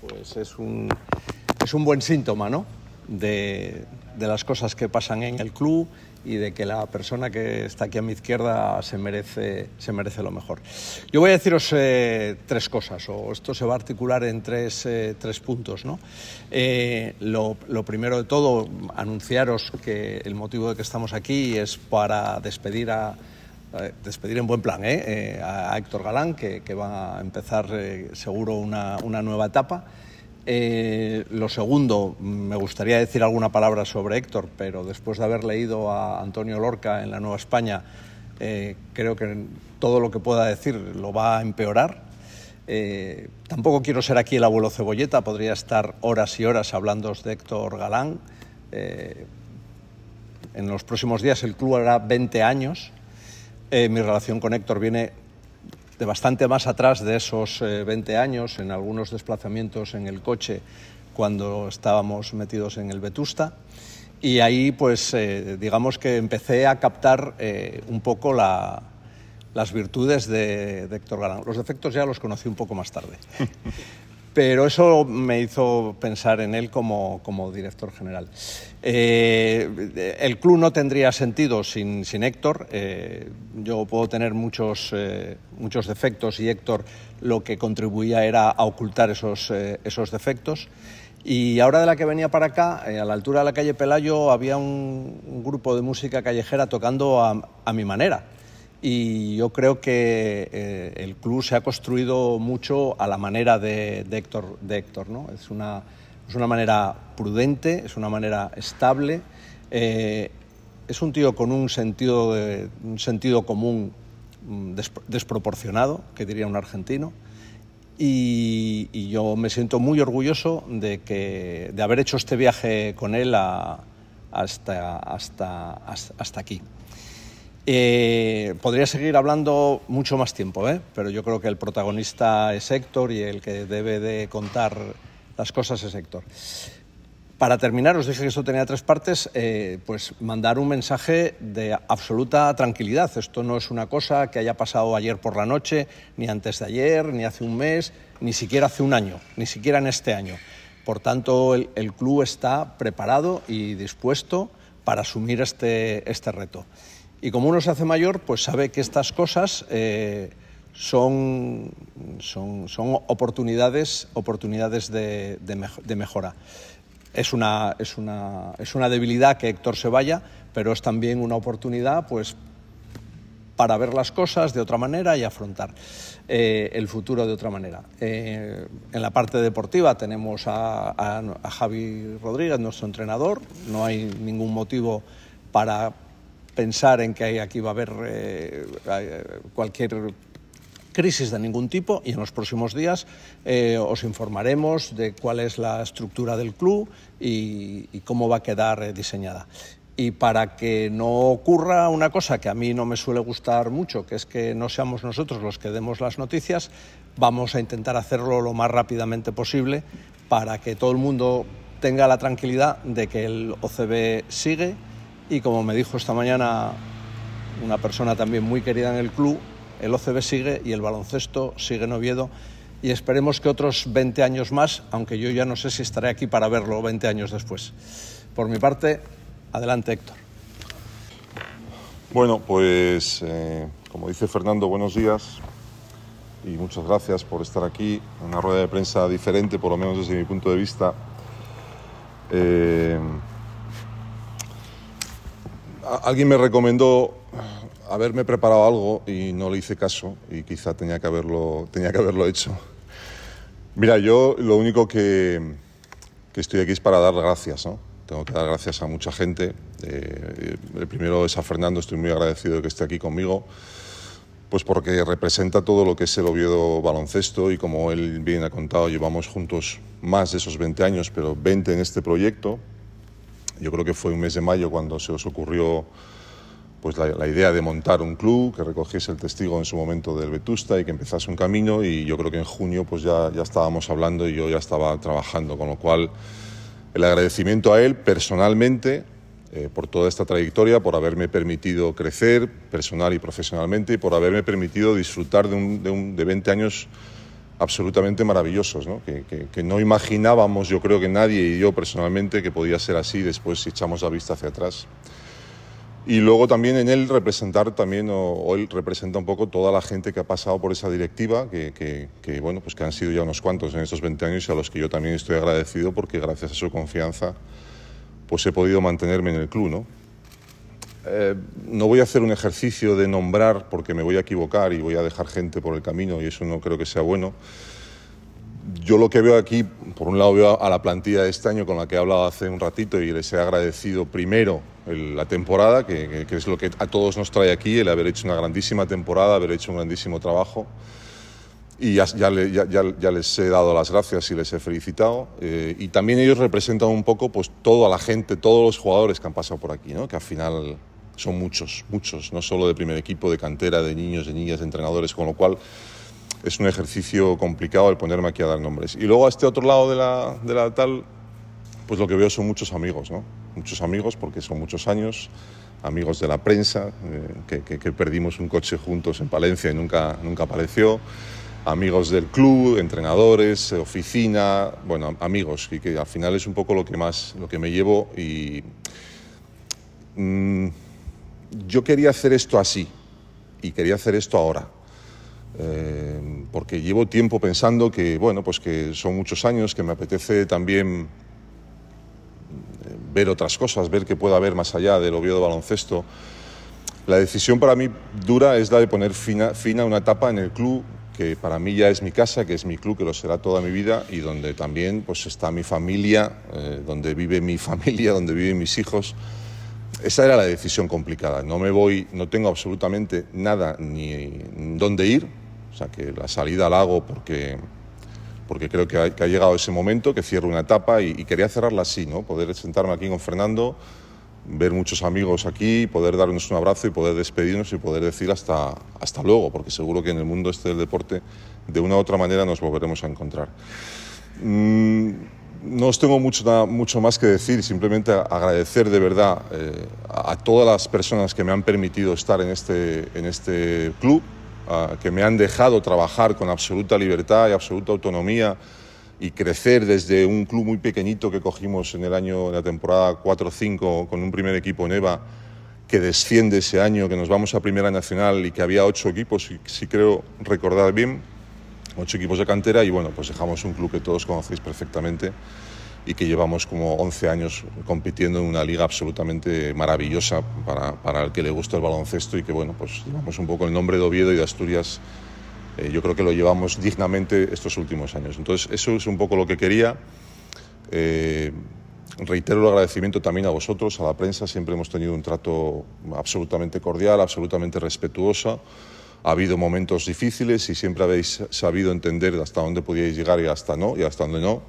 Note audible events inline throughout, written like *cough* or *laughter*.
Pues es un, es un buen síntoma, ¿no? De, las cosas que pasan en el club y de que la persona que está aquí a mi izquierda se merece, se merece lo mejor. Yo voy a deciros eh, tres cosas, o esto se va a articular en tres, eh, puntos. ¿no? Eh, lo, primero de todo, anunciaros que el motivo de que estamos aquí es para despedir a, despedir en buen plan ¿eh? eh a Héctor Galán, que, va a empezar eh, seguro una, nueva etapa. Eh, lo segundo, me gustaría decir alguna palabra sobre Héctor, pero después de haber leído a Antonio Lorca en La Nueva España, creo que todo lo que pueda decir lo va a empeorar. tampoco quiero ser aquí el abuelo cebolleta, podría estar horas y horas hablando de Héctor Galán. en los próximos días el club hará 20 años eh, mi relación con Héctor viene de bastante más atrás de esos 20 eh, años, en algunos desplazamientos en el coche cuando estábamos metidos en el Vetusta. Y ahí, pues, eh, digamos que empecé a captar un poco las virtudes de, Héctor Galán. Los defectos ya los conocí un poco más tarde. *laughs* pero eso me hizo pensar en él como, director general. Eh, el club no tendría sentido sin, Héctor. Eh, yo puedo tener eh, muchos, defectos y Héctor lo que contribuía era a ocultar esos, defectos. Y ahora de la que venía para acá, a la altura de la calle Pelayo, había un, grupo de música callejera tocando a mi manera y yo creo que eh, el club se ha construido mucho a la manera de, Héctor. es, una, es una manera prudente, es una manera estable. Eh, es un tío con un sentido, un sentido común mm, desproporcionado, que diría un argentino. Y, yo me siento muy orgulloso de, que, de haber hecho este viaje con él hasta, hasta, hasta aquí. Eh, podría seguir hablando mucho más tiempo, ¿eh? pero yo creo que el protagonista es Héctor y el que debe de contar las cosas es Héctor. Para terminar, os dije que esto tenía tres partes, eh, pues mandar un mensaje de absoluta tranquilidad. Esto no es una cosa que haya pasado ayer por la noche, ni antes de ayer, ni hace un mes, ni siquiera hace un año, ni siquiera en este año. Por tanto, el, club está preparado y dispuesto para asumir este, este reto. Y como uno se hace mayor, pues sabe que estas cosas eh, son, son, oportunidades, oportunidades de, mejora. Es una, es, es una, debilidad que Héctor se vaya, pero es también una oportunidad pues, para ver las cosas de otra manera y afrontar eh, el futuro de otra manera. Eh, en la parte deportiva tenemos a, a Javi Rodríguez, nuestro entrenador, no hay ningún motivo para pensar en que aquí va a haber eh, eh, cualquier crisis de ningún tipo y en los próximos días eh, os informaremos de cuál es la estructura del club y, cómo va a quedar diseñada. Y para que no ocurra una cosa que a mí no me suele gustar mucho, que es que no seamos nosotros los que demos las noticias, vamos a intentar hacerlo lo más rápidamente posible para que todo el mundo tenga la tranquilidad de que el OCB sigue, y como me dijo esta mañana una persona también muy querida en el club, el OCB sigue y el baloncesto sigue en Oviedo y esperemos que otros 20 años más, aunque yo ya no sé si estaré aquí para verlo 20 años después. Por mi parte, adelante Héctor. Bueno, pues eh, como dice Fernando, buenos días y muchas gracias por estar aquí. Una rueda de prensa diferente, por lo menos desde mi punto de vista. Eh, alguien me recomendó haberme preparado algo y no le hice caso y quizá tenía que haberlo, tenía que haberlo hecho. Mira, yo lo único que, estoy aquí es para dar gracias, ¿no? Tengo que dar gracias a mucha gente. Eh, el primero es a Fernando, estoy muy agradecido de que esté aquí conmigo, pues porque representa todo lo que es el Oviedo baloncesto y como él bien ha contado, llevamos juntos más de esos 20 años, pero 20 en este proyecto, yo creo que fue un mes de mayo cuando se os ocurrió pues la, idea de montar un club que recogiese el testigo en su momento del Vetusta y que empezase un camino y yo creo que en junio pues ya, ya estábamos hablando y yo ya estaba trabajando, con lo cual el agradecimiento a él personalmente eh, por toda esta trayectoria, por haberme permitido crecer personal y profesionalmente y por haberme permitido disfrutar de, un, de, un, de 20 años absolutamente maravillosos, Que, no imaginábamos, yo creo que nadie y yo personalmente, que podía ser así después si echamos la vista hacia atrás. Y luego también en él representar también, o, él representa un poco toda la gente que ha pasado por esa directiva, que, bueno, pues que han sido ya unos cuantos en estos 20 años y a los que yo también estoy agradecido porque gracias a su confianza pues he podido mantenerme en el club, eh, no voy a hacer un ejercicio de nombrar porque me voy a equivocar y voy a dejar gente por el camino y eso no creo que sea bueno. Yo lo que veo aquí, por un lado veo a la plantilla de este año con la que he hablado hace un ratito y les he agradecido primero la temporada, que, es lo que a todos nos trae aquí, el haber hecho una grandísima temporada, haber hecho un grandísimo trabajo. Y ya, ya, les he dado las gracias y les he felicitado. Eh, y también ellos representan un poco pues, toda la gente, todos los jugadores que han pasado por aquí, ¿no? que al final son muchos, muchos, no solo de primer equipo, de cantera, de niños, de niñas, de entrenadores, con lo cual es un ejercicio complicado el ponerme aquí a dar nombres. Y luego a este otro lado de la, tal, pues lo que veo son muchos amigos, ¿no? Muchos amigos porque son muchos años, amigos de la prensa, eh, que, que, perdimos un coche juntos en Palencia y nunca, nunca apareció, amigos del club, entrenadores, eh, oficina, bueno, amigos, y que al final es un poco lo que más, lo que me llevo y... Mm, yo quería hacer esto así y quería hacer esto ahora. Eh, porque llevo tiempo pensando que, bueno, pues que son muchos años, que me apetece también eh, ver otras cosas, ver qué pueda haber más allá del Oviedo baloncesto. La decisión para mí dura es la de poner fin a, una etapa en el club que para mí ya es mi casa, que es mi club, que lo será toda mi vida y donde también pues está mi familia, eh, donde vive mi *laughs* familia, donde viven mis hijos esa era la decisión complicada. No me voy, no tengo absolutamente nada ni dónde ir, o sea que la salida la hago porque, porque creo que ha, llegado ese momento, que cierro una etapa y, quería cerrarla así, ¿no? Poder sentarme aquí con Fernando, ver muchos amigos aquí, poder darnos un abrazo y poder despedirnos y poder decir hasta, hasta luego, porque seguro que en el mundo este del deporte de una u otra manera nos volveremos a encontrar. Mm, no os tengo mucho, mucho más que decir, simplemente agradecer de verdad eh, a todas las personas que me han permitido estar en este, en este club, que me han dejado trabajar con absoluta libertad y absoluta autonomía y crecer desde un club muy pequeñito que cogimos en el año, de la temporada 4-5 con un primer equipo en EVA que desciende ese año, que nos vamos a Primera Nacional y que había ocho equipos, si creo recordar bien, ocho equipos de cantera y bueno, pues dejamos un club que todos conocéis perfectamente y que llevamos como 11 años compitiendo en una liga absolutamente maravillosa para, el que le gusta el baloncesto y que bueno, pues llevamos un poco el nombre de Oviedo y de Asturias, eh, yo creo que lo llevamos dignamente estos últimos años. Entonces eso es un poco lo que quería. Eh, reitero el agradecimiento también a vosotros, a la prensa, siempre hemos tenido un trato absolutamente cordial, absolutamente respetuoso. Ha habido momentos difíciles y siempre habéis sabido entender hasta dónde podíais llegar y hasta no, y hasta dónde no.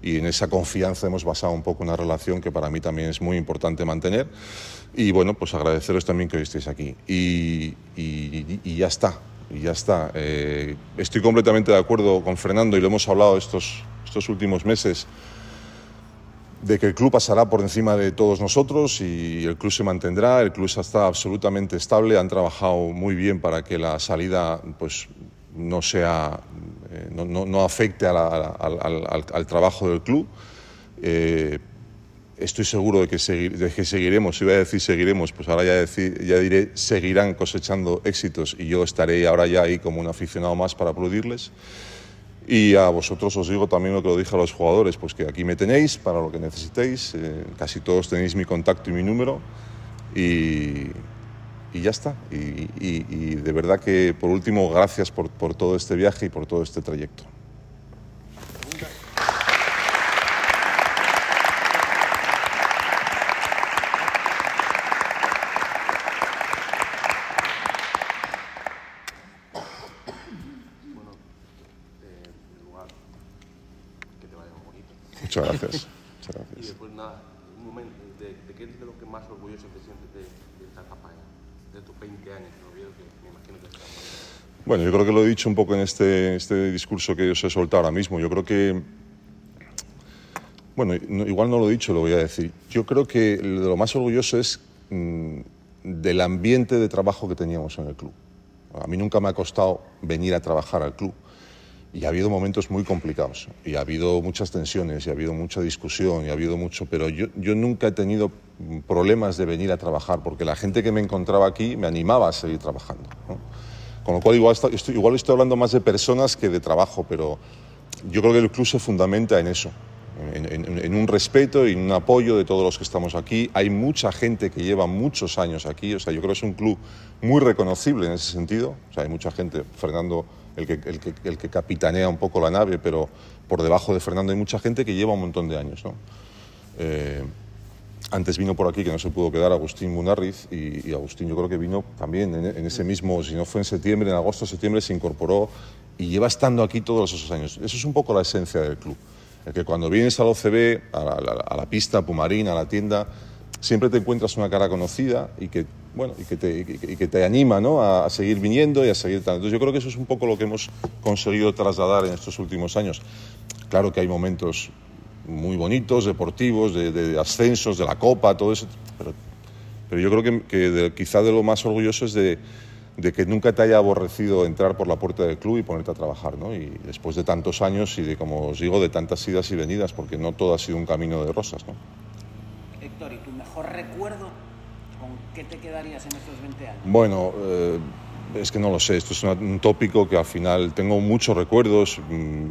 Y en esa confianza hemos basado un poco una relación que para mí también es muy importante mantener. Y bueno, pues agradeceros también que hoy estéis aquí. Y, ya está, y ya está. Eh, estoy completamente de acuerdo con Fernando y lo hemos hablado estos, estos últimos meses de que el club pasará por encima de todos nosotros y el club se mantendrá, el club está absolutamente estable, han trabajado muy bien para que la salida pues, no, sea, eh, no, no, afecte al, trabajo del club. Eh, estoy seguro de que, seguiremos, de que seguiremos, a decir seguiremos, pues ahora ya, decir, ya diré seguirán cosechando éxitos y yo estaré ahora ya ahí como un aficionado más para aplaudirles. Y a vosotros os digo también lo que lo dije a los jugadores, pues que aquí me tenéis para lo que necesitéis, eh, casi todos tenéis mi contacto y mi número y, ya está. Y, y, y, de verdad que por último, gracias por todo este viaje y por todo este trayecto. Muchas gracias. qué lo que más orgulloso te sientes de, esta campaña? De tus 20 años, Bueno, yo creo que lo he dicho un poco en este, este discurso que os he soltado ahora mismo. Yo creo que bueno, igual no lo he dicho, lo voy a decir. Yo creo que lo más orgulloso es mm, del ambiente de trabajo que teníamos en el club. A mí nunca me ha costado venir a trabajar al club y ha habido momentos muy complicados y ha habido muchas tensiones y ha habido mucha discusión y ha habido mucho, pero yo, yo nunca he tenido problemas de venir a trabajar porque la gente que me encontraba aquí me animaba a seguir trabajando. Con lo cual igual estoy, igual estoy hablando más de personas que de trabajo, pero yo creo que el club se fundamenta en eso, en, en, un respeto y en un apoyo de todos los que estamos aquí. Hay mucha gente que lleva muchos años aquí, o sea, yo creo que es un club muy reconocible en ese sentido. O sea, hay mucha gente, Fernando el que, el, que, capitanea un poco la nave, pero por debajo de Fernando hay mucha gente que lleva un montón de años. Eh, antes vino por aquí, que no se pudo quedar, Agustín Munarriz, y, Agustín yo creo que vino también en, ese mismo, si no fue en septiembre, en agosto, septiembre se incorporó y lleva estando aquí todos esos años. Eso es un poco la esencia del club. que cuando vienes al OCB, a la, a la pista, a Pumarín, a la tienda, siempre te encuentras una cara conocida y que bueno, y que te, y que te anima ¿no? a, seguir viniendo y a seguir tanto. Entonces yo creo que eso es un poco lo que hemos conseguido trasladar en estos últimos años. Claro que hay momentos muy bonitos, deportivos, de, ascensos, de la copa, todo eso, pero, pero yo creo que, que quizá de lo más orgulloso es de, de que nunca te haya aborrecido entrar por la puerta del club y ponerte a trabajar, ¿no? Y después de tantos años y de, como os digo, de tantas idas y venidas, porque no todo ha sido un camino de rosas, ¿no? Héctor, ¿y tu mejor recuerdo qué te quedarías en estos 20 años? Bueno, eh, es que no lo sé, esto es un tópico que al final tengo muchos recuerdos. Mm,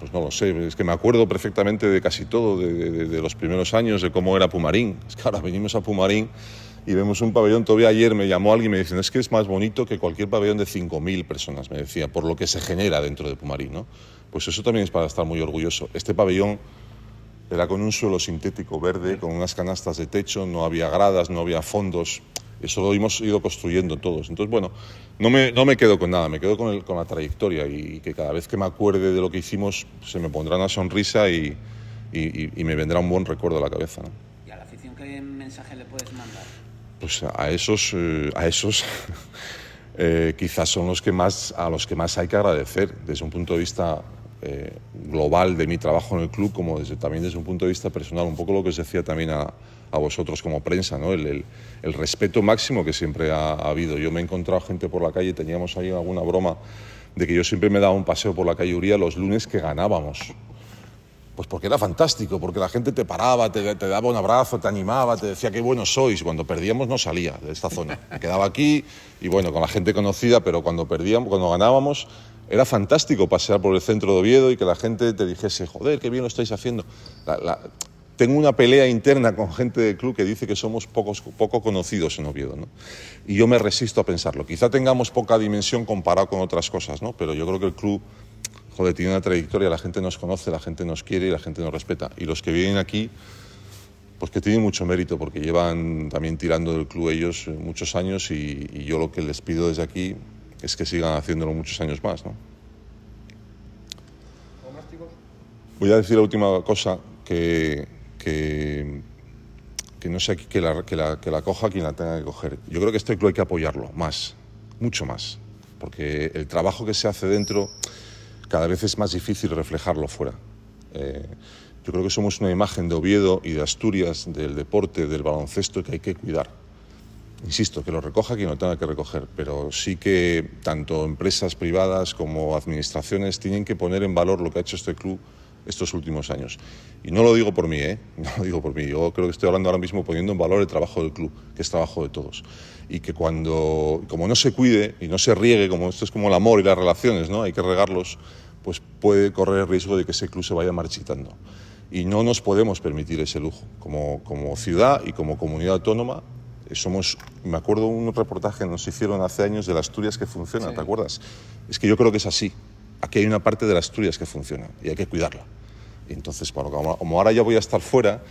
pues no lo sé, es que me acuerdo perfectamente de casi todo, de, los primeros años, de cómo era Pumarín. *laughs* Es que ahora venimos a Pumarín y vemos un pabellón. Todavía ayer me llamó alguien y me dicen, es que es más bonito que cualquier pabellón de 5.000 personas, me decía, por lo que se genera dentro de Pumarín. ¿no? Pues eso también es para estar muy orgulloso. Este pabellón era con un suelo sintético verde, con unas canastas de techo, no había gradas, no había fondos. Eso lo hemos ido construyendo todos. Entonces, bueno, no me, no me quedo con nada, me quedo con, el, con la trayectoria y, que cada vez que me acuerde de lo que hicimos se me pondrá una sonrisa y, y, me vendrá un buen recuerdo a la cabeza. ¿Y a la afición qué mensaje le puedes mandar? Pues a esos, a esos eh, *laughs* eh, quizás son los que más, a los que más hay que agradecer desde un punto de vista eh, global de mi trabajo en el club, como desde, también desde un punto de vista personal, un poco lo que os decía también a, vosotros como prensa, ¿no? El, respeto máximo que siempre ha, habido. Yo me he encontrado gente por la calle, teníamos ahí alguna broma de que yo siempre me daba un paseo por la calle Uría los lunes que ganábamos. Pues porque era fantástico, porque la gente te paraba, te, daba un abrazo, te animaba, te decía qué buenos sois. Cuando perdíamos no salía de esta zona, quedaba aquí y bueno, con la gente conocida, pero cuando perdíamos, cuando ganábamos, era fantástico pasear por el centro de Oviedo y que la gente te dijese, joder, qué bien lo estáis haciendo. tengo una pelea interna con gente del club que dice que somos poco conocidos en Oviedo, ¿no? Y yo me resisto a pensarlo. Quizá tengamos poca dimensión comparado con otras cosas, ¿no? Pero yo creo que el club joder, tiene una trayectoria, la gente nos conoce, la gente nos quiere y la gente nos respeta. Y los que vienen aquí, pues que tienen mucho mérito, porque llevan también tirando del club ellos muchos años y, y yo lo que les pido desde aquí, es que sigan haciéndolo muchos años más. Voy a decir la última cosa que, que, no sé que la, que, la, coja quien la tenga que coger. Yo creo que este club hay que apoyarlo más, mucho más, porque el trabajo que se hace dentro cada vez es más difícil reflejarlo fuera. Eh, yo creo que somos una imagen de Oviedo y de Asturias, del deporte, del baloncesto que hay que cuidar Insisto, que lo recoja quien lo tenga que recoger, pero sí que tanto empresas privadas como administraciones tienen que poner en valor lo que ha hecho este club estos últimos años. Y no lo digo por mí, ¿eh? *laughs* no lo digo por mí. Yo creo que estoy hablando ahora mismo poniendo en valor el trabajo del club, que es trabajo de todos. Y que cuando, como no se cuide y no se riegue, como esto es como el amor y las relaciones, ¿no? Hay que regarlos, pues puede correr el riesgo de que ese club se vaya marchitando. Y no nos podemos permitir ese lujo. Como, como ciudad y como comunidad autónoma eh, somos, me acuerdo un reportaje que nos hicieron hace años de las Asturias que funciona, ¿te acuerdas? Es que yo creo que es así. Aquí hay una parte de las Asturias que funciona y hay que cuidarla. Y entonces, como ahora ya voy a estar fuera,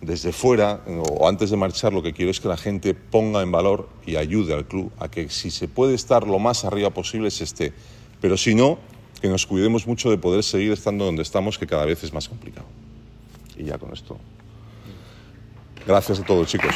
desde fuera o antes de marchar lo que quiero es que la gente ponga en valor y ayude al club a que si se puede estar lo más arriba posible se esté. Pero si no, que nos cuidemos mucho de poder seguir estando donde estamos, que cada vez es más complicado. Y ya con esto. Gracias a todos, chicos.